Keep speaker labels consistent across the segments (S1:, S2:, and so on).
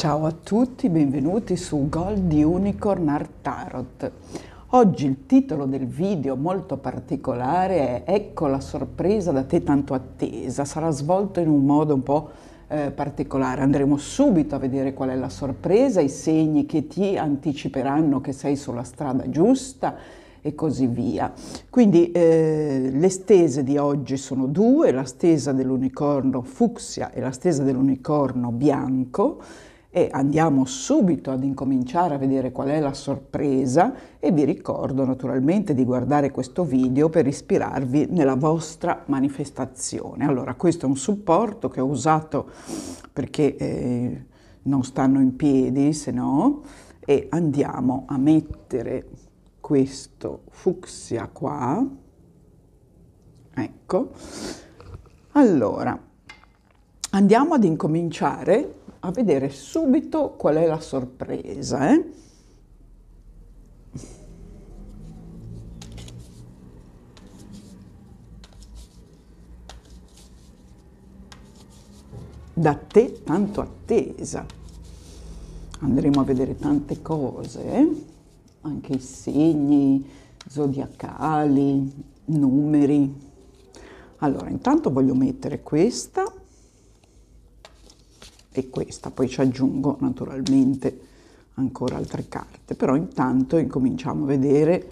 S1: Ciao a tutti, benvenuti su Gold Unicorn Art Tarot. Oggi il titolo del video molto particolare è Ecco la sorpresa da te tanto attesa. Sarà svolto in un modo un po' eh, particolare. Andremo subito a vedere qual è la sorpresa, i segni che ti anticiperanno che sei sulla strada giusta e così via. Quindi eh, le stese di oggi sono due, la stesa dell'unicorno fucsia e la stesa dell'unicorno bianco e andiamo subito ad incominciare a vedere qual è la sorpresa e vi ricordo naturalmente di guardare questo video per ispirarvi nella vostra manifestazione. Allora questo è un supporto che ho usato perché eh, non stanno in piedi se no e andiamo a mettere questo fucsia qua ecco allora andiamo ad incominciare a vedere subito qual è la sorpresa. Eh? Da te tanto attesa. Andremo a vedere tante cose, eh? anche i segni zodiacali, numeri. Allora, intanto voglio mettere questa e questa, poi ci aggiungo naturalmente ancora altre carte, però intanto incominciamo a vedere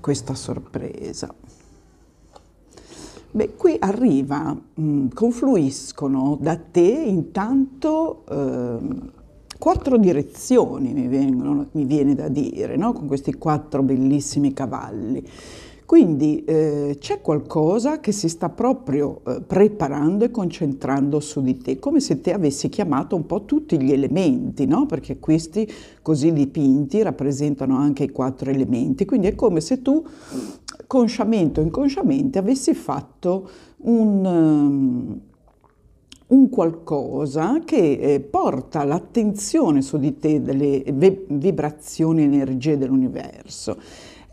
S1: questa sorpresa. Beh, qui arriva, mh, mm, confluiscono da te intanto eh, quattro direzioni, mi, vengono, mi, viene da dire, no? con questi quattro bellissimi cavalli. Quindi eh, c'è qualcosa che si sta proprio eh, preparando e concentrando su di te, come se te avessi chiamato un po' tutti gli elementi, no? perché questi così dipinti rappresentano anche i quattro elementi, quindi è come se tu consciamente o inconsciamente avessi fatto un... Um, un qualcosa che eh, porta l'attenzione su di te delle eh, vibrazioni e energie dell'universo.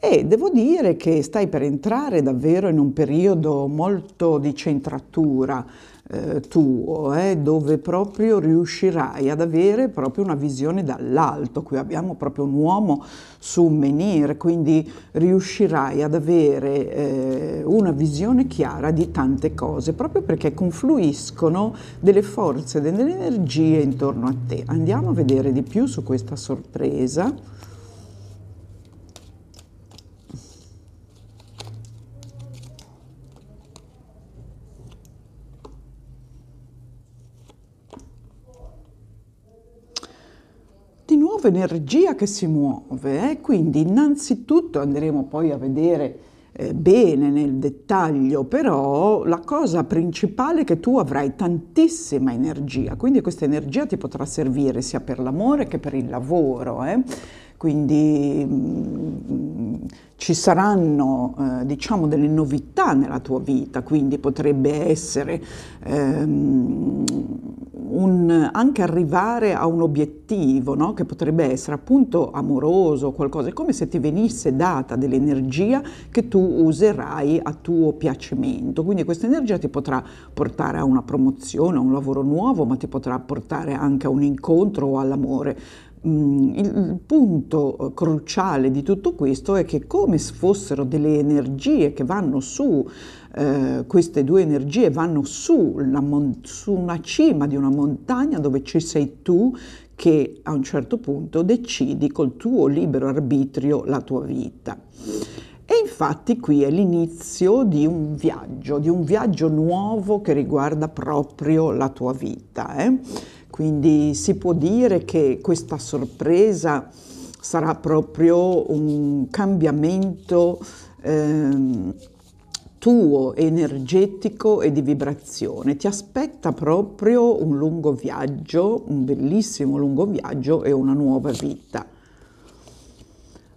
S1: E devo dire che stai per entrare davvero in un periodo molto di centratura eh, tuo, eh, dove proprio riuscirai ad avere proprio una visione dall'alto. Qui abbiamo proprio un uomo su un menhir, quindi riuscirai ad avere eh, una visione chiara di tante cose, proprio perché confluiscono delle forze, delle energie intorno a te. Andiamo a vedere di più su questa sorpresa. nuova energia che si muove, eh? quindi innanzitutto andremo poi a vedere eh, bene nel dettaglio, però la cosa principale è che tu avrai tantissima energia, quindi questa energia ti potrà servire sia per l'amore che per il lavoro. Eh? Quindi mh, mm, ci saranno eh, diciamo delle novità nella tua vita, quindi potrebbe essere ehm, un, anche arrivare a un obiettivo no? che potrebbe essere appunto amoroso o qualcosa, è come se ti venisse data dell'energia che tu userai a tuo piacimento, quindi questa energia ti potrà portare a una promozione, a un lavoro nuovo, ma ti potrà portare anche a un incontro o all'amore il punto eh, cruciale di tutto questo è che come se fossero delle energie che vanno su, eh, queste due energie vanno su, su una cima di una montagna dove ci sei tu che a un certo punto decidi col tuo libero arbitrio la tua vita. E infatti qui è l'inizio di un viaggio, di un viaggio nuovo che riguarda proprio la tua vita. Eh? Quindi si può dire che questa sorpresa sarà proprio un cambiamento ehm, tuo, energetico e di vibrazione. Ti aspetta proprio un lungo viaggio, un bellissimo lungo viaggio e una nuova vita.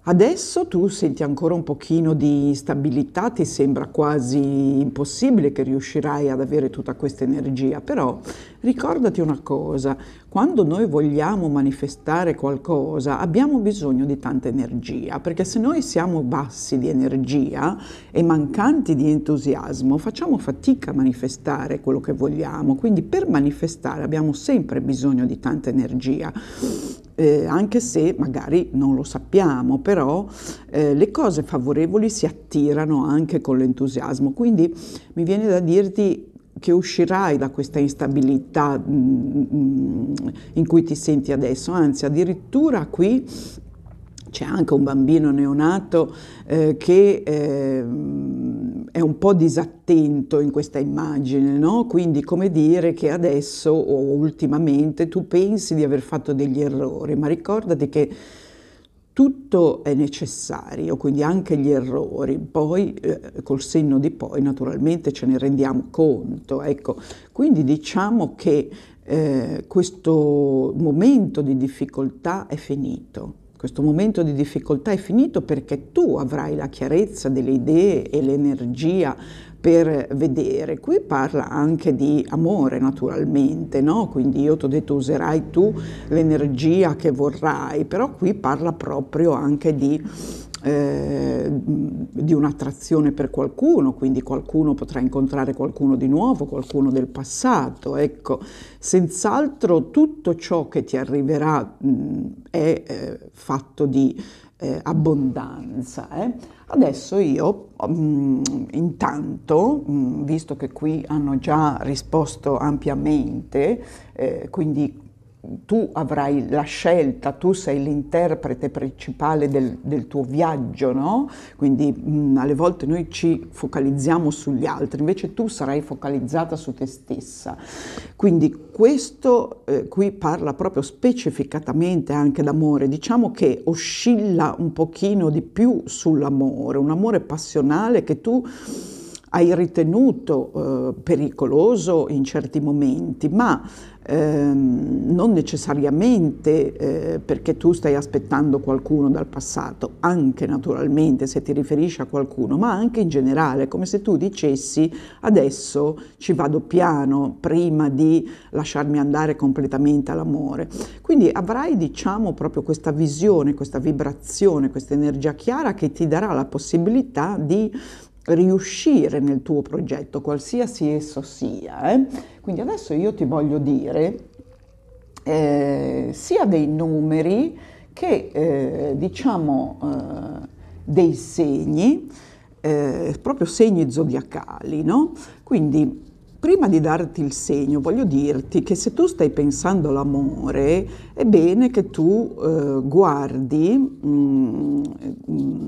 S1: Adesso tu senti ancora un pochino di stabilità, ti sembra quasi impossibile che riuscirai ad avere tutta questa energia, però ricordati una cosa, quando noi vogliamo manifestare qualcosa abbiamo bisogno di tanta energia, perché se noi siamo bassi di energia e mancanti di entusiasmo facciamo fatica a manifestare quello che vogliamo, quindi per manifestare abbiamo sempre bisogno di tanta energia eh, anche se magari non lo sappiamo, però eh, le cose favorevoli si attirano anche con l'entusiasmo. Quindi mi viene da dirti che uscirai da questa instabilità mh, mm, mh, mm, mm, in cui ti senti adesso, anzi addirittura qui c'è anche un bambino neonato eh, che eh, è un po' disattento in questa immagine, no? quindi come dire che adesso o ultimamente tu pensi di aver fatto degli errori, ma ricordati che tutto è necessario, quindi anche gli errori, poi eh, col senno di poi naturalmente ce ne rendiamo conto. Ecco. Quindi diciamo che eh, questo momento di difficoltà è finito questo momento di difficoltà è finito perché tu avrai la chiarezza delle idee e l'energia per vedere. Qui parla anche di amore naturalmente, no? quindi io ti ho detto userai tu l'energia che vorrai, però qui parla proprio anche di eh, di un'attrazione per qualcuno, quindi qualcuno potrà incontrare qualcuno di nuovo, qualcuno del passato. Ecco, senz'altro tutto ciò che ti arriverà mh, è eh, fatto di eh, abbondanza. Eh. Adesso io mh, intanto, mh, visto che qui hanno già risposto ampiamente, eh, quindi tu avrai la scelta, tu sei l'interprete principale del, del tuo viaggio, no? Quindi mh, mm, alle volte noi ci focalizziamo sugli altri, invece tu sarai focalizzata su te stessa. Quindi questo eh, qui parla proprio specificatamente anche d'amore, diciamo che oscilla un pochino di più sull'amore, un amore passionale che tu hai ritenuto eh, pericoloso in certi momenti, ma Ehm, non necessariamente eh, perché tu stai aspettando qualcuno dal passato, anche naturalmente se ti riferisci a qualcuno, ma anche in generale, come se tu dicessi adesso ci vado piano prima di lasciarmi andare completamente all'amore. Quindi avrai diciamo proprio questa visione, questa vibrazione, questa energia chiara che ti darà la possibilità di riuscire nel tuo progetto, qualsiasi esso sia. Eh? Quindi adesso io ti voglio dire eh, sia dei numeri che eh, diciamo eh, dei segni, eh, proprio segni zodiacali, no? Quindi prima di darti il segno, voglio dirti che se tu stai pensando all'amore, è bene che tu eh, guardi mh, mm, mh, mm,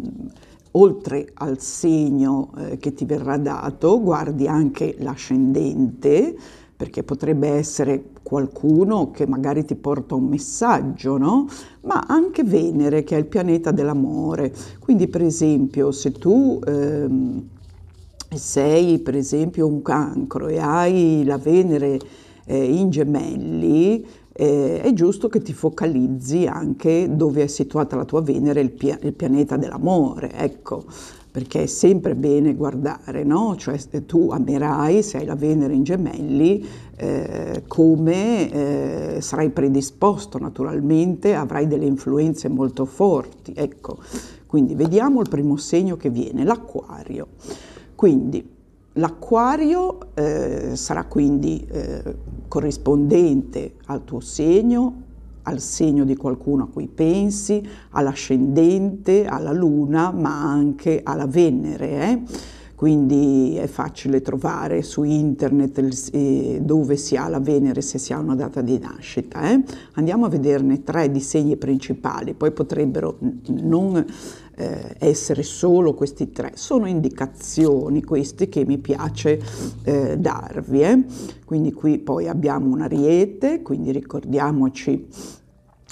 S1: oltre al segno eh, che ti verrà dato, guardi anche l'ascendente, perché potrebbe essere qualcuno che magari ti porta un messaggio, no? Ma anche Venere, che è il pianeta dell'amore. Quindi, per esempio, se tu... Ehm, sei per esempio un cancro e hai la Venere eh, in gemelli, eh, è giusto che ti focalizzi anche dove è situata la tua Venere, il, pia- il pianeta dell'amore, ecco, perché è sempre bene guardare, no? Cioè tu amerai, se hai la Venere in gemelli, eh, come eh, sarai predisposto naturalmente, avrai delle influenze molto forti, ecco. Quindi vediamo il primo segno che viene, l'acquario. Quindi L'acquario eh, sarà quindi eh, corrispondente al tuo segno, al segno di qualcuno a cui pensi, all'ascendente, alla luna, ma anche alla Venere. Eh? Quindi è facile trovare su internet il, eh, dove si ha la Venere se si ha una data di nascita. Eh. Andiamo a vederne tre di segni principali, poi potrebbero non eh, essere solo questi tre, sono indicazioni queste che mi piace eh, darvi. Eh. Quindi qui poi abbiamo un ariete, quindi ricordiamoci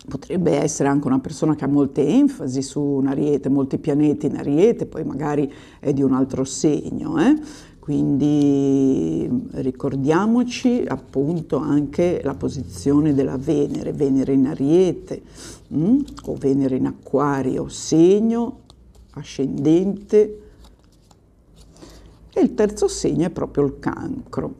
S1: potrebbe essere anche una persona che ha molte enfasi su un ariete, molti pianeti in ariete, poi magari è di un altro segno. Eh? Quindi ricordiamoci appunto anche la posizione della Venere, Venere in Ariete mh? Mm? o Venere in Acquario, segno ascendente. E il terzo segno è proprio il cancro.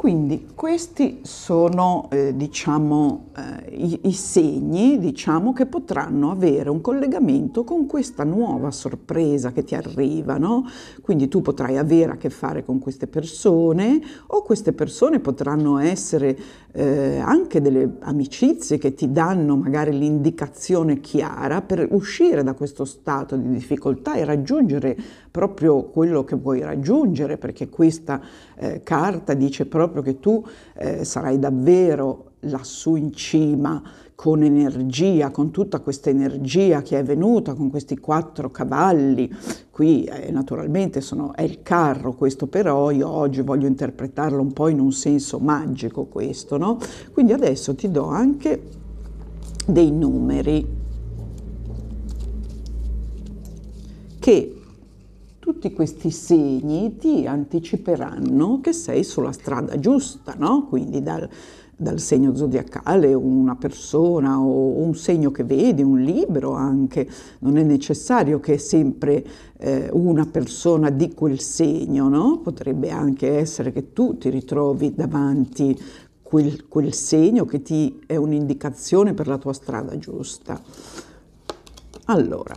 S1: Quindi questi sono eh, diciamo, eh, i, i, segni diciamo, che potranno avere un collegamento con questa nuova sorpresa che ti arriva. No? Quindi tu potrai avere a che fare con queste persone o queste persone potranno essere eh, anche delle amicizie che ti danno magari l'indicazione chiara per uscire da questo stato di difficoltà e raggiungere proprio quello che vuoi raggiungere, perché questa eh, carta dice proprio proprio che tu eh, sarai davvero lassù in cima con energia, con tutta questa energia che è venuta con questi quattro cavalli. Qui eh, naturalmente sono, è il carro questo però, io oggi voglio interpretarlo un po' in un senso magico questo, no? Quindi adesso ti do anche dei numeri che tutti questi segni ti anticiperanno che sei sulla strada giusta, no? Quindi dal, dal segno zodiacale, una persona o un segno che vedi, un libro anche, non è necessario che è sempre eh, una persona di quel segno, no? potrebbe anche essere che tu ti ritrovi davanti quel, quel segno che ti è un'indicazione per la tua strada giusta. Allora,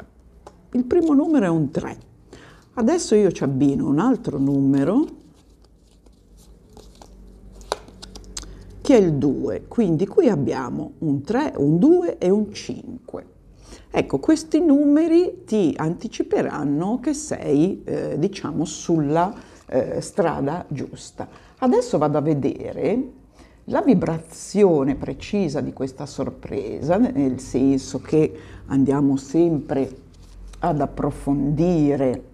S1: il primo numero è un 3. Adesso io ci abbino un altro numero che è il 2, quindi qui abbiamo un 3, un 2 e un 5. Ecco, questi numeri ti anticiperanno che sei, eh, diciamo, sulla eh, strada giusta. Adesso vado a vedere la vibrazione precisa di questa sorpresa, nel senso che andiamo sempre ad approfondire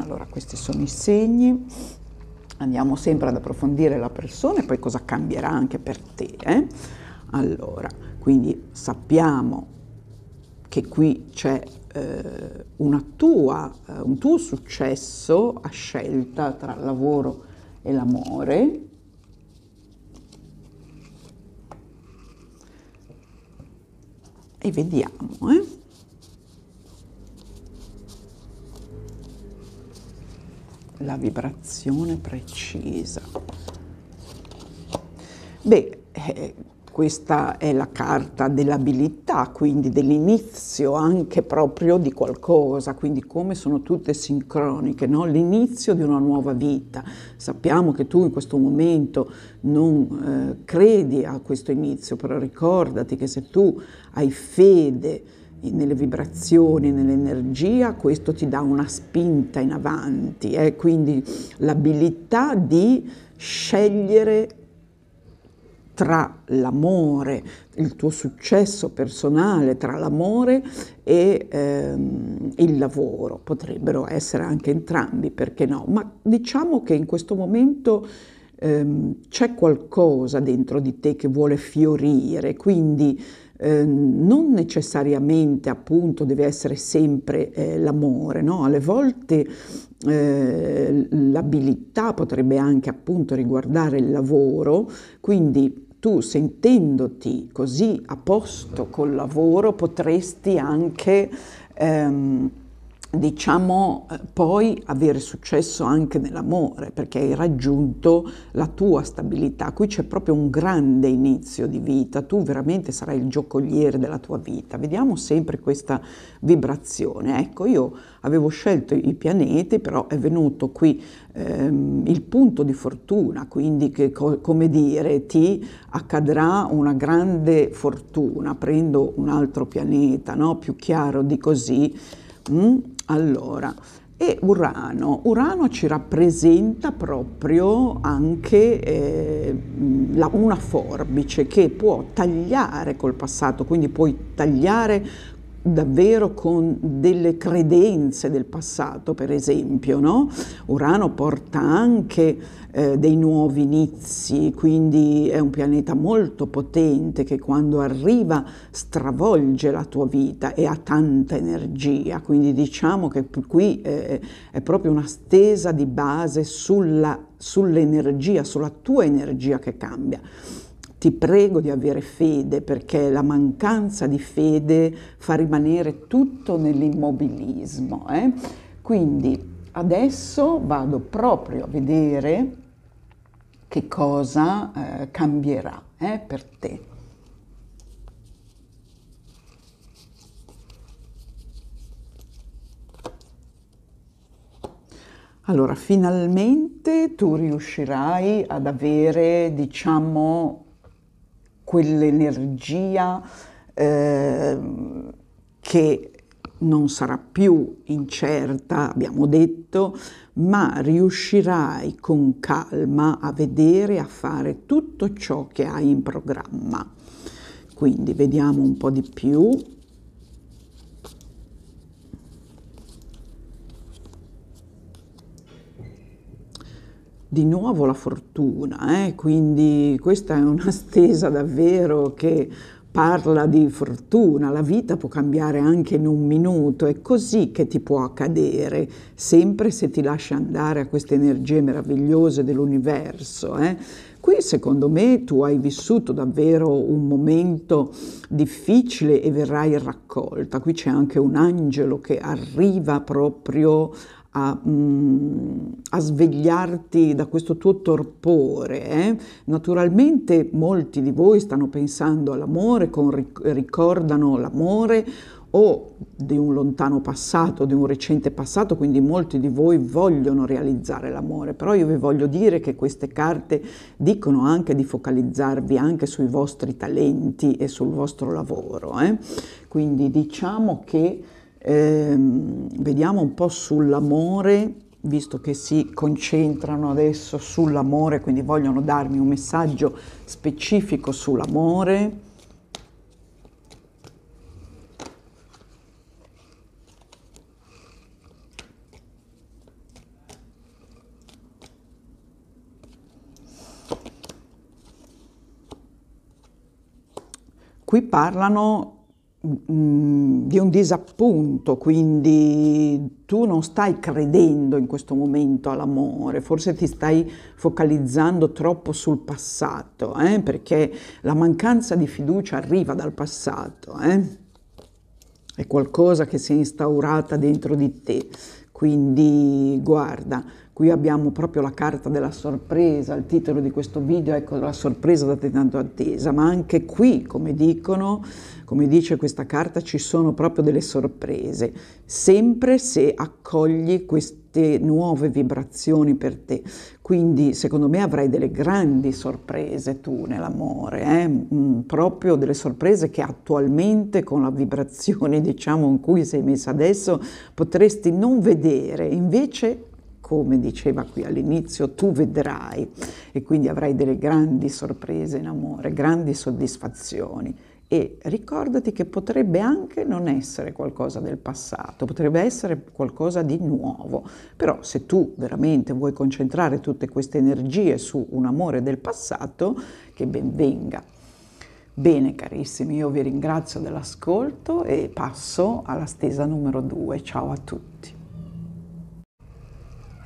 S1: allora questi sono i segni, andiamo sempre ad approfondire la persona e poi cosa cambierà anche per te. Eh? Allora, quindi sappiamo che qui c'è eh, tua, eh, un tuo successo a scelta tra il lavoro e l'amore. E vediamo, eh? la vibrazione precisa. Beh, eh, questa è la carta dell'abilità, quindi dell'inizio anche proprio di qualcosa, quindi come sono tutte sincroniche, no? l'inizio di una nuova vita. Sappiamo che tu in questo momento non eh, credi a questo inizio, però ricordati che se tu hai fede, nelle vibrazioni, nell'energia, questo ti dà una spinta in avanti, eh? quindi l'abilità di scegliere tra l'amore, il tuo successo personale, tra l'amore e ehm, il lavoro, potrebbero essere anche entrambi, perché no? Ma diciamo che in questo momento ehm, c'è qualcosa dentro di te che vuole fiorire, quindi Ehm, non necessariamente appunto deve essere sempre eh, l'amore, no? alle volte eh, l'abilità potrebbe anche appunto riguardare il lavoro, quindi tu sentendoti così a posto col lavoro potresti anche... Ehm, diciamo eh, poi avere successo anche nell'amore perché hai raggiunto la tua stabilità qui c'è proprio un grande inizio di vita tu veramente sarai il giocoliere della tua vita vediamo sempre questa vibrazione ecco io avevo scelto i pianeti però è venuto qui ehm, il punto di fortuna quindi che co come dire ti accadrà una grande fortuna prendo un altro pianeta no? più chiaro di così Mm? Allora, e Urano. Urano ci rappresenta proprio anche eh, la, una forbice che può tagliare col passato, quindi puoi tagliare davvero con delle credenze del passato, per esempio. No? Urano porta anche eh, dei nuovi inizi, quindi è un pianeta molto potente che quando arriva stravolge la tua vita e ha tanta energia, quindi diciamo che qui eh, eh, è proprio una stesa di base sulla, sull'energia, sulla tua energia che cambia ti prego di avere fede perché la mancanza di fede fa rimanere tutto nell'immobilismo. Eh? Quindi adesso vado proprio a vedere che cosa eh, cambierà eh, per te. Allora, finalmente tu riuscirai ad avere, diciamo, quell'energia eh, che non sarà più incerta, abbiamo detto, ma riuscirai con calma a vedere, e a fare tutto ciò che hai in programma. Quindi vediamo un po' di più. Di nuovo la fortuna, eh? quindi questa è una stesa davvero che parla di fortuna, la vita può cambiare anche in un minuto, è così che ti può accadere, sempre se ti lasci andare a queste energie meravigliose dell'universo. Eh? Qui secondo me tu hai vissuto davvero un momento difficile e verrai raccolta, qui c'è anche un angelo che arriva proprio a, mh, mm, a svegliarti da questo tuo torpore. Eh? Naturalmente molti di voi stanno pensando all'amore, con, ricordano l'amore o di un lontano passato, di un recente passato, quindi molti di voi vogliono realizzare l'amore, però io vi voglio dire che queste carte dicono anche di focalizzarvi anche sui vostri talenti e sul vostro lavoro. Eh? Quindi diciamo che eh, vediamo un po' sull'amore, visto che si concentrano adesso sull'amore, quindi vogliono darmi un messaggio specifico sull'amore. Qui parlano di un disappunto, quindi tu non stai credendo in questo momento all'amore, forse ti stai focalizzando troppo sul passato, eh? perché la mancanza di fiducia arriva dal passato, eh? è qualcosa che si è instaurata dentro di te, quindi guarda, Qui abbiamo proprio la carta della sorpresa, il titolo di questo video, ecco la sorpresa da tanto attesa, ma anche qui, come dicono, come dice questa carta, ci sono proprio delle sorprese, sempre se accogli queste nuove vibrazioni per te. Quindi secondo me avrai delle grandi sorprese tu nell'amore, eh? mm, mm proprio delle sorprese che attualmente con la vibrazione diciamo in cui sei messa adesso potresti non vedere, invece come diceva qui all'inizio, tu vedrai e quindi avrai delle grandi sorprese in amore, grandi soddisfazioni. E ricordati che potrebbe anche non essere qualcosa del passato, potrebbe essere qualcosa di nuovo, però se tu veramente vuoi concentrare tutte queste energie su un amore del passato, che ben venga. Bene carissimi, io vi ringrazio dell'ascolto e passo alla stesa numero 2. Ciao a tutti.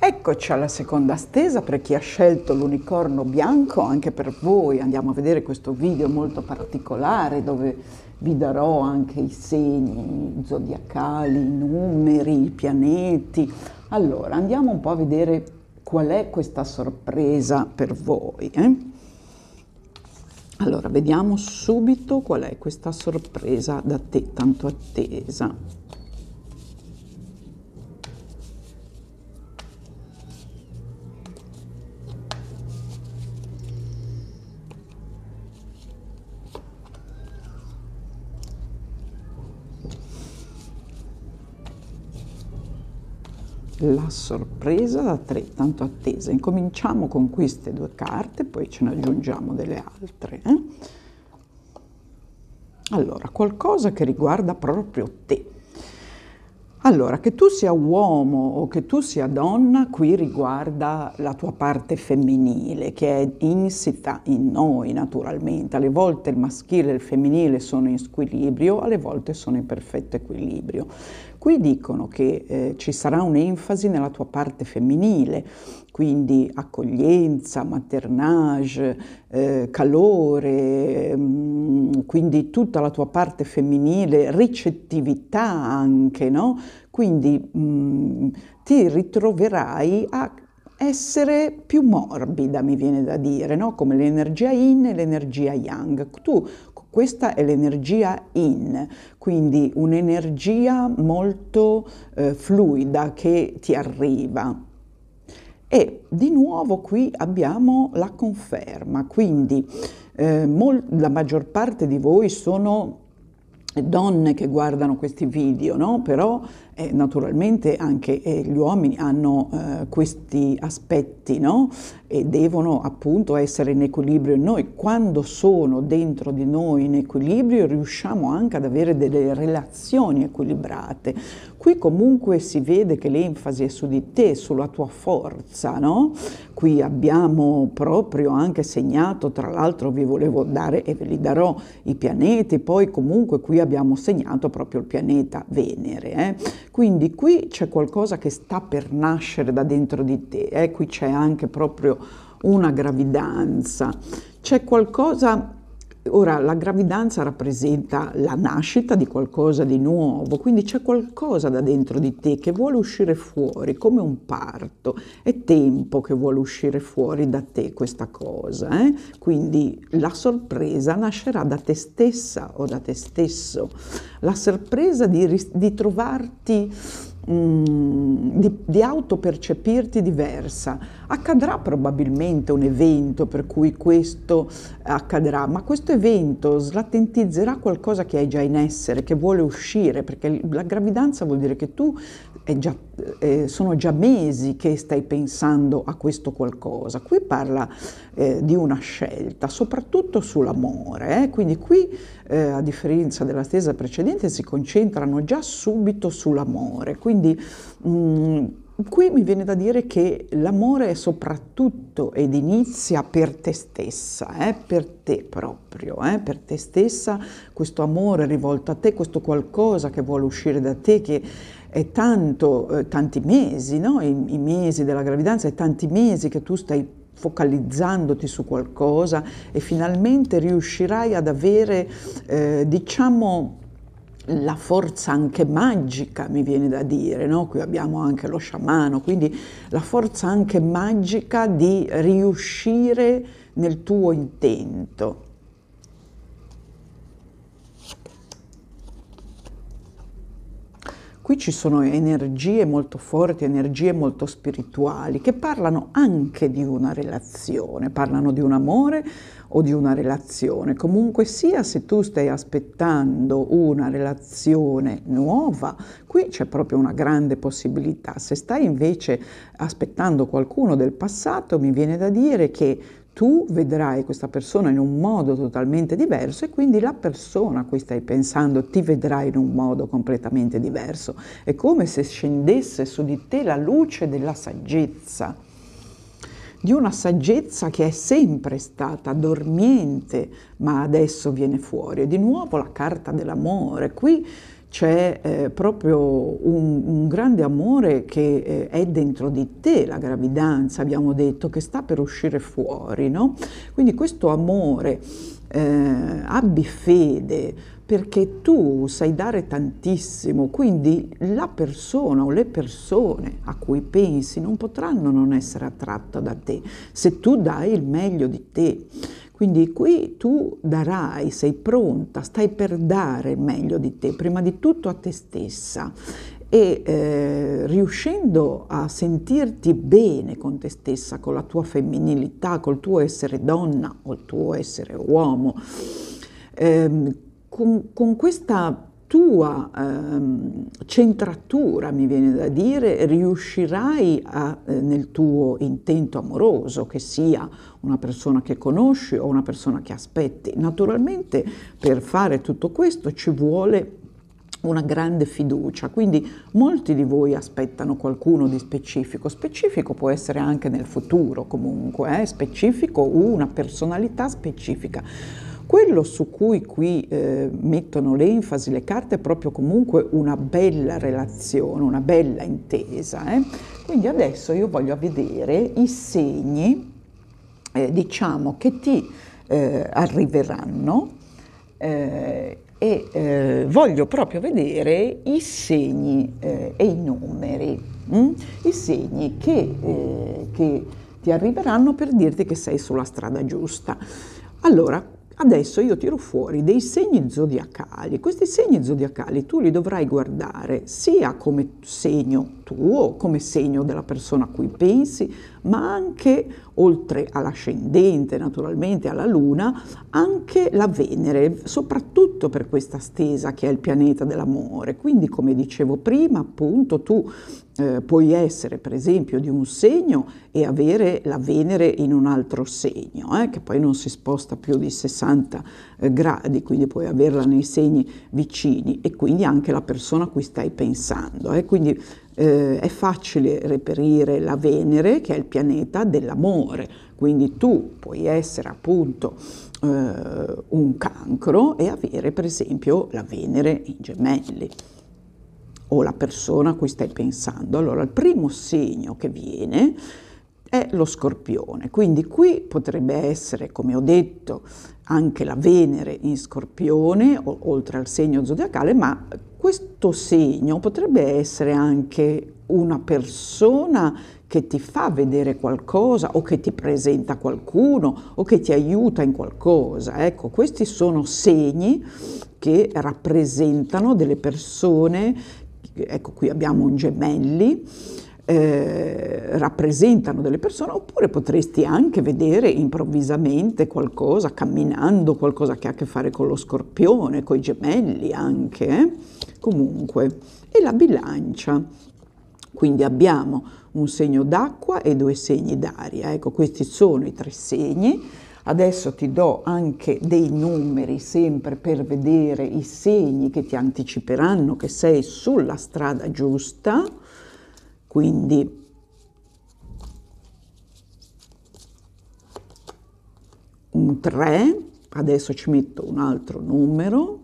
S1: Eccoci alla seconda stesa per chi ha scelto l'unicorno bianco, anche per voi andiamo a vedere questo video molto particolare dove vi darò anche i segni zodiacali, i numeri, i pianeti. Allora andiamo un po' a vedere qual è questa sorpresa per voi. Eh? Allora vediamo subito qual è questa sorpresa da te tanto attesa. la sorpresa da tre, tanto attesa. Incominciamo con queste due carte, poi ce ne aggiungiamo delle altre. Eh? Allora, qualcosa che riguarda proprio te. Allora, che tu sia uomo o che tu sia donna, qui riguarda la tua parte femminile, che è insita in noi naturalmente. Alle volte il maschile e il femminile sono in squilibrio, alle volte sono in perfetto equilibrio. Qui dicono che eh, ci sarà un'enfasi nella tua parte femminile, quindi accoglienza, maternage, eh, calore, mh, mm, quindi tutta la tua parte femminile, ricettività anche, no? Quindi mh, mm, ti ritroverai a essere più morbida, mi viene da dire, no? come l'energia in e l'energia yang. Tu, questa è l'energia in, quindi un'energia molto eh, fluida che ti arriva. E di nuovo qui abbiamo la conferma, quindi eh, la maggior parte di voi sono donne che guardano questi video, no? però eh, naturalmente anche eh, gli uomini hanno eh, questi aspetti no? e devono appunto essere in equilibrio in noi. Quando sono dentro di noi in equilibrio riusciamo anche ad avere delle relazioni equilibrate. Qui comunque si vede che l'enfasi è su di te, sulla tua forza. No? Qui abbiamo proprio anche segnato, tra l'altro vi volevo dare e ve li darò i pianeti, poi comunque qui abbiamo segnato proprio il pianeta Venere. Eh? Quindi qui c'è qualcosa che sta per nascere da dentro di te, eh? qui c'è anche proprio una gravidanza, c'è qualcosa Ora, la gravidanza rappresenta la nascita di qualcosa di nuovo, quindi c'è qualcosa da dentro di te che vuole uscire fuori, come un parto. È tempo che vuole uscire fuori da te questa cosa. Eh? Quindi la sorpresa nascerà da te stessa o da te stesso. La sorpresa di, di trovarti Mm, di, di autopercepirti diversa. Accadrà probabilmente un evento per cui questo accadrà, ma questo evento slatentizzerà qualcosa che hai già in essere, che vuole uscire, perché la gravidanza vuol dire che tu già, eh, sono già mesi che stai pensando a questo qualcosa. Qui parla eh, di una scelta, soprattutto sull'amore, eh? quindi qui eh, a differenza della tesi precedente si concentrano già subito sull'amore, quindi mh, mm, qui mi viene da dire che l'amore è soprattutto ed inizia per te stessa, eh? per te proprio, eh? per te stessa, questo amore rivolto a te, questo qualcosa che vuole uscire da te, che è tanto, eh, tanti mesi, no? I, I, mesi della gravidanza, è tanti mesi che tu stai focalizzandoti su qualcosa e finalmente riuscirai ad avere, eh, diciamo, la forza anche magica, mi viene da dire, no? qui abbiamo anche lo sciamano, quindi la forza anche magica di riuscire nel tuo intento. qui ci sono energie molto forti, energie molto spirituali, che parlano anche di una relazione, parlano di un amore o di una relazione. Comunque sia, se tu stai aspettando una relazione nuova, qui c'è proprio una grande possibilità. Se stai invece aspettando qualcuno del passato, mi viene da dire che tu vedrai questa persona in un modo totalmente diverso e quindi la persona a cui stai pensando ti vedrà in un modo completamente diverso. È come se scendesse su di te la luce della saggezza, di una saggezza che è sempre stata dormiente, ma adesso viene fuori. E di nuovo la carta dell'amore. Qui c'è eh, proprio un, un, grande amore che eh, è dentro di te, la gravidanza, abbiamo detto, che sta per uscire fuori, no? Quindi questo amore, eh, abbi fede, perché tu sai dare tantissimo, quindi la persona o le persone a cui pensi non potranno non essere attratte da te, se tu dai il meglio di te. Quindi qui tu darai, sei pronta, stai per dare il meglio di te, prima di tutto a te stessa e eh, riuscendo a sentirti bene con te stessa, con la tua femminilità, col tuo essere donna o il tuo essere uomo, eh, con, con questa tua ehm, centratura, mi viene da dire, riuscirai a, eh, nel tuo intento amoroso, che sia una persona che conosci o una persona che aspetti. Naturalmente per fare tutto questo ci vuole una grande fiducia, quindi molti di voi aspettano qualcuno di specifico, specifico può essere anche nel futuro comunque, eh? specifico una personalità specifica quello su cui qui eh, mettono l'enfasi le carte è proprio comunque una bella relazione, una bella intesa. Eh? Quindi adesso io voglio vedere i segni, eh, diciamo, che ti eh, arriveranno eh, e eh, voglio proprio vedere i segni e i numeri, mh? Mm? i segni che, che ti arriveranno per dirti che sei sulla strada giusta. Allora, Adesso io tiro fuori dei segni zodiacali. Questi segni zodiacali tu li dovrai guardare sia come segno tuo, come segno della persona a cui pensi, ma anche, oltre all'ascendente naturalmente, alla luna, anche la Venere, soprattutto per questa stesa che è il pianeta dell'amore. Quindi, come dicevo prima, appunto, tu eh, puoi essere per esempio di un segno e avere la Venere in un altro segno, eh, che poi non si sposta più di 60 eh, gradi, quindi puoi averla nei segni vicini e quindi anche la persona a cui stai pensando. Eh. Quindi eh, è facile reperire la Venere che è il pianeta dell'amore, quindi tu puoi essere appunto eh, un cancro e avere per esempio la Venere in gemelli o la persona a cui stai pensando. Allora il primo segno che viene è lo scorpione. Quindi qui potrebbe essere, come ho detto, anche la Venere in scorpione, oltre al segno zodiacale, ma questo segno potrebbe essere anche una persona che ti fa vedere qualcosa o che ti presenta qualcuno o che ti aiuta in qualcosa. Ecco, questi sono segni che rappresentano delle persone, ecco qui abbiamo un gemelli, eh, rappresentano delle persone, oppure potresti anche vedere improvvisamente qualcosa, camminando, qualcosa che ha a che fare con lo scorpione, con i gemelli anche. Eh? Comunque, e la bilancia. Quindi abbiamo un segno d'acqua e due segni d'aria. Ecco, questi sono i tre segni. Adesso ti do anche dei numeri sempre per vedere i segni che ti anticiperanno che sei sulla strada giusta quindi un 3, adesso ci metto un altro numero,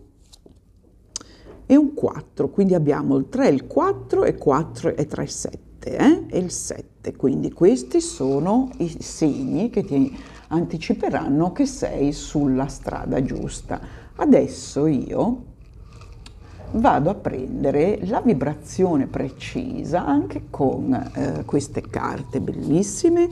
S1: e un 4, quindi abbiamo il 3, il 4 e 4 e 3, 7, eh? e il 7, quindi questi sono i segni che ti anticiperanno che sei sulla strada giusta. Adesso io vado a prendere la vibrazione precisa anche con eh, queste carte bellissime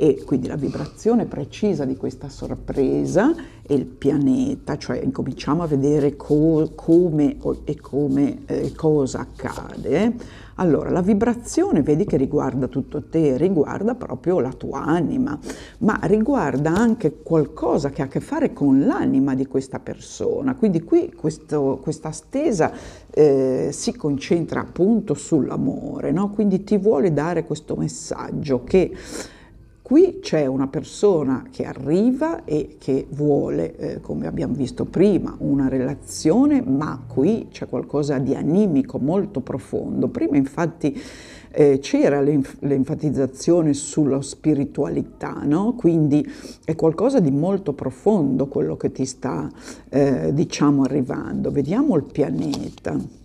S1: e quindi la vibrazione precisa di questa sorpresa e il pianeta, cioè incominciamo a vedere co come e come eh, cosa accade allora, la vibrazione vedi che riguarda tutto te, riguarda proprio la tua anima, ma riguarda anche qualcosa che ha a che fare con l'anima di questa persona. Quindi qui questo, questa stesa eh, si concentra appunto sull'amore, no? quindi ti vuole dare questo messaggio che Qui c'è una persona che arriva e che vuole, eh, come abbiamo visto prima, una relazione, ma qui c'è qualcosa di animico molto profondo. Prima infatti eh, c'era l'enfatizzazione sulla spiritualità, no? quindi è qualcosa di molto profondo quello che ti sta, eh, diciamo, arrivando. Vediamo il pianeta.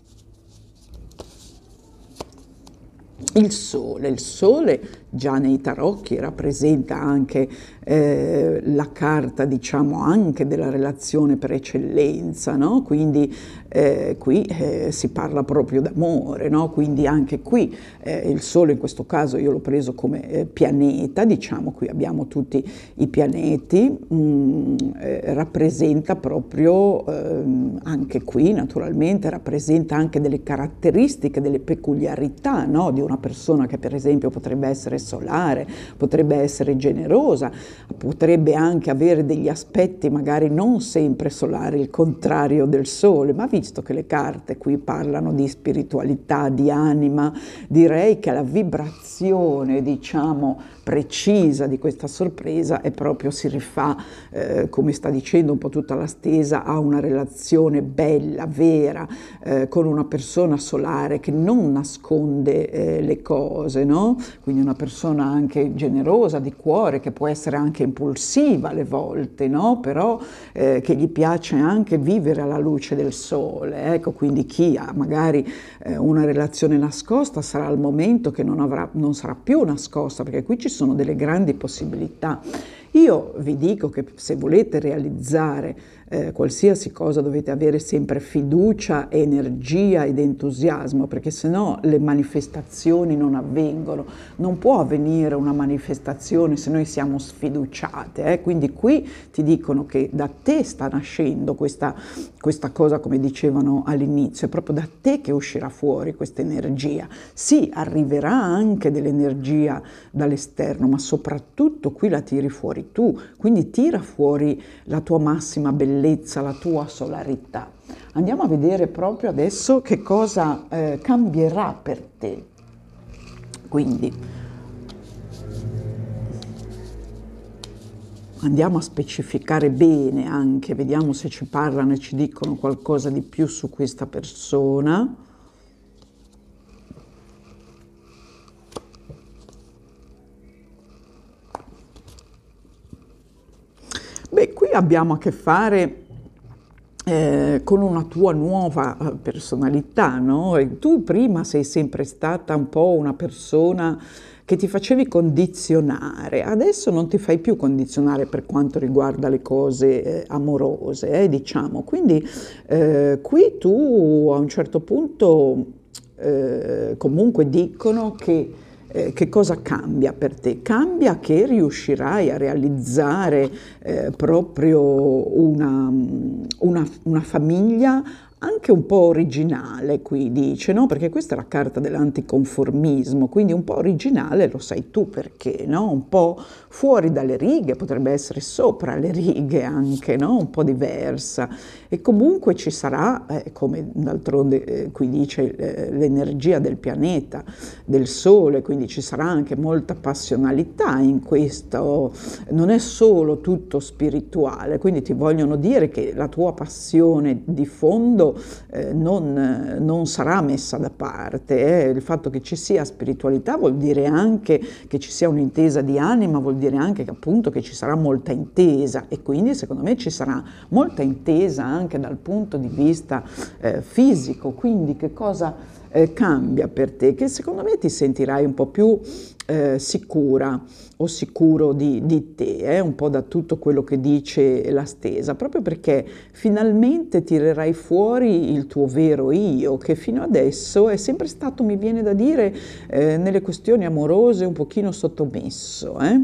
S1: il sole. Il sole già nei tarocchi rappresenta anche eh, la carta, diciamo, anche della relazione per eccellenza, no? Quindi eh, qui eh, si parla proprio d'amore, no? Quindi anche qui eh, il sole in questo caso io l'ho preso come eh, pianeta, diciamo, qui abbiamo tutti i pianeti, mh, mm, eh, rappresenta proprio ehm, anche qui naturalmente, rappresenta anche delle caratteristiche, delle peculiarità, no? Di una una persona che per esempio potrebbe essere solare, potrebbe essere generosa, potrebbe anche avere degli aspetti magari non sempre solari, il contrario del sole, ma visto che le carte qui parlano di spiritualità, di anima, direi che la vibrazione, diciamo, precisa di questa sorpresa è proprio si rifà, eh, come sta dicendo un po' tutta la stesa, a una relazione bella, vera, eh, con una persona solare che non nasconde eh, le cose, no? quindi una persona anche generosa di cuore, che può essere anche impulsiva alle volte, no? però eh, che gli piace anche vivere alla luce del sole. Ecco, quindi chi ha magari eh, una relazione nascosta sarà al momento che non, avrà, non sarà più nascosta, perché qui ci sono delle grandi possibilità. Io vi dico che se volete realizzare eh, qualsiasi cosa dovete avere sempre fiducia, energia ed entusiasmo, perché se no le manifestazioni non avvengono. Non può avvenire una manifestazione se noi siamo sfiduciate. Eh? Quindi qui ti dicono che da te sta nascendo questa, questa cosa, come dicevano all'inizio, è proprio da te che uscirà fuori questa energia. Sì, arriverà anche dell'energia dall'esterno, ma soprattutto qui la tiri fuori tu, quindi tira fuori la tua massima bellezza bellezza, la tua solarità. Andiamo a vedere proprio adesso che cosa eh, cambierà per te. Quindi andiamo a specificare bene anche, vediamo se ci parlano e ci dicono qualcosa di più su questa persona. abbiamo a che fare eh, con una tua nuova eh, personalità, no? E tu prima sei sempre stata un po' una persona che ti facevi condizionare, adesso non ti fai più condizionare per quanto riguarda le cose eh, amorose, eh, diciamo. Quindi eh, qui tu a un certo punto eh, comunque dicono che eh, che cosa cambia per te? Cambia che riuscirai a realizzare eh, proprio una, mm, una, una famiglia anche un po' originale qui dice, no? perché questa è la carta dell'anticonformismo, quindi un po' originale lo sai tu perché, no? un po' fuori dalle righe, potrebbe essere sopra le righe anche, no? un po' diversa e comunque ci sarà, eh, come d'altronde eh, qui dice eh, l'energia del pianeta, del sole, quindi ci sarà anche molta passionalità in questo, non è solo tutto spirituale, quindi ti vogliono dire che la tua passione di fondo eh, non, eh, non, sarà messa da parte. Eh. Il fatto che ci sia spiritualità vuol dire anche che ci sia un'intesa di anima, vuol dire anche che appunto che ci sarà molta intesa e quindi secondo me ci sarà molta intesa anche dal punto di vista eh, fisico. Quindi che cosa eh, cambia per te? Che secondo me ti sentirai un po' più eh, sicura o sicuro di, di te, eh, un po' da tutto quello che dice la stesa, proprio perché finalmente tirerai fuori il tuo vero io, che fino adesso è sempre stato, mi viene da dire, eh, nelle questioni amorose un pochino sottomesso. Eh?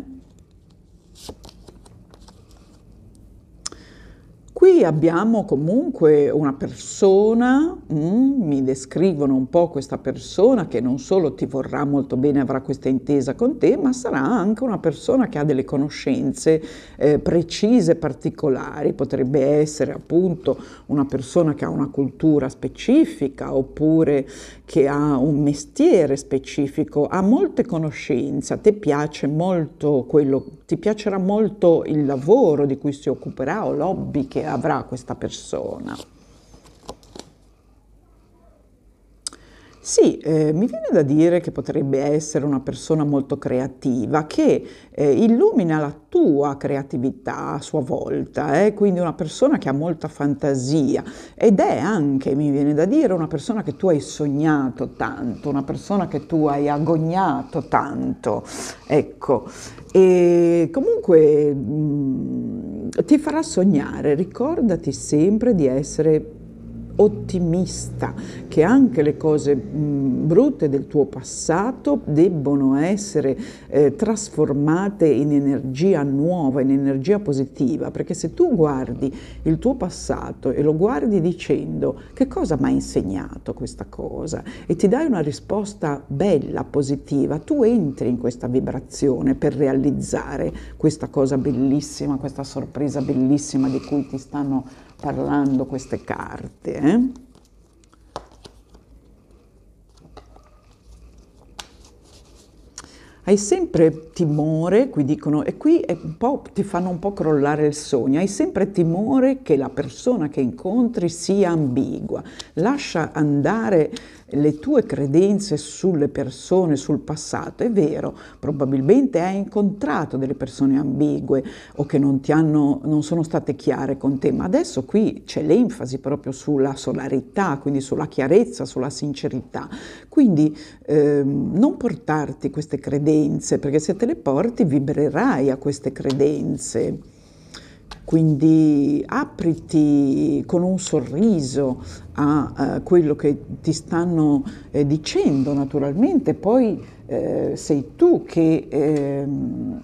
S1: Qui abbiamo comunque una persona, mm, mi descrivono un po' questa persona che non solo ti vorrà molto bene, avrà questa intesa con te, ma sarà anche una persona che ha delle conoscenze eh, precise, particolari, potrebbe essere appunto una persona che ha una cultura specifica oppure che ha un mestiere specifico, ha molte conoscenze, a te piace molto quello, ti piacerà molto il lavoro di cui si occuperà o l'hobby che ha avrà questa persona. Sì, eh, mi viene da dire che potrebbe essere una persona molto creativa che eh, illumina la tua creatività a sua volta, eh? quindi una persona che ha molta fantasia ed è anche, mi viene da dire, una persona che tu hai sognato tanto, una persona che tu hai agognato tanto, ecco, e comunque mh, mm, ti farà sognare, ricordati sempre di essere ottimista, che anche le cose brutte del tuo passato debbono essere eh, trasformate in energia nuova, in energia positiva, perché se tu guardi il tuo passato e lo guardi dicendo che cosa mi ha insegnato questa cosa e ti dai una risposta bella, positiva, tu entri in questa vibrazione per realizzare questa cosa bellissima, questa sorpresa bellissima di cui ti stanno parlando queste carte. Eh? Hai sempre timore, qui dicono, e qui ti fanno un po' crollare il sogno, hai sempre timore che la persona che incontri sia ambigua, lascia andare le tue credenze sulle persone, sul passato, è vero, probabilmente hai incontrato delle persone ambigue o che non, hanno, non sono state chiare con te, ma adesso qui c'è l'enfasi proprio sulla solarità, quindi sulla chiarezza, sulla sincerità. Quindi ehm, non portarti queste credenze, perché se te le porti vibrerai a queste credenze. Quindi apriti con un sorriso a eh, quello che ti stanno eh, dicendo naturalmente, poi eh, sei tu che ehm,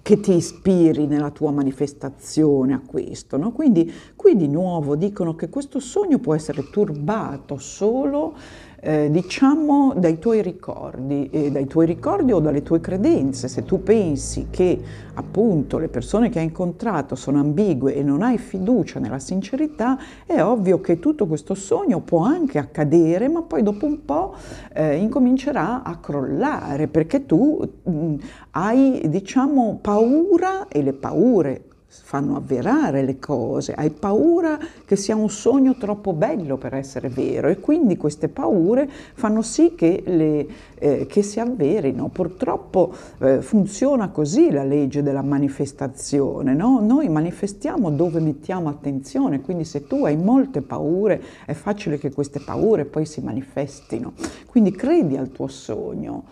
S1: che ti ispiri nella tua manifestazione a questo. No? Quindi qui di nuovo dicono che questo sogno può essere turbato solo eh, diciamo dai tuoi ricordi, eh, dai tuoi ricordi o dalle tue credenze, se tu pensi che appunto le persone che hai incontrato sono ambigue e non hai fiducia nella sincerità, è ovvio che tutto questo sogno può anche accadere, ma poi dopo un po' eh, incomincerà a crollare perché tu mh, mm, hai diciamo paura e le paure fanno avverare le cose, hai paura che sia un sogno troppo bello per essere vero e quindi queste paure fanno sì che, le, eh, che si avverino. Purtroppo eh, funziona così la legge della manifestazione, no? noi manifestiamo dove mettiamo attenzione, quindi se tu hai molte paure è facile che queste paure poi si manifestino, quindi credi al tuo sogno.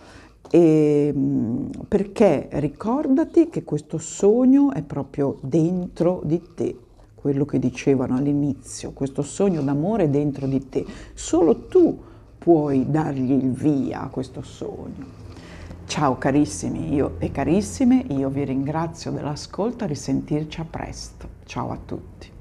S1: E, ehm, perché ricordati che questo sogno è proprio dentro di te, quello che dicevano all'inizio, questo sogno d'amore è dentro di te, solo tu puoi dargli il via a questo sogno. Ciao carissimi io e carissime, io vi ringrazio dell'ascolto, a risentirci a presto. Ciao a tutti.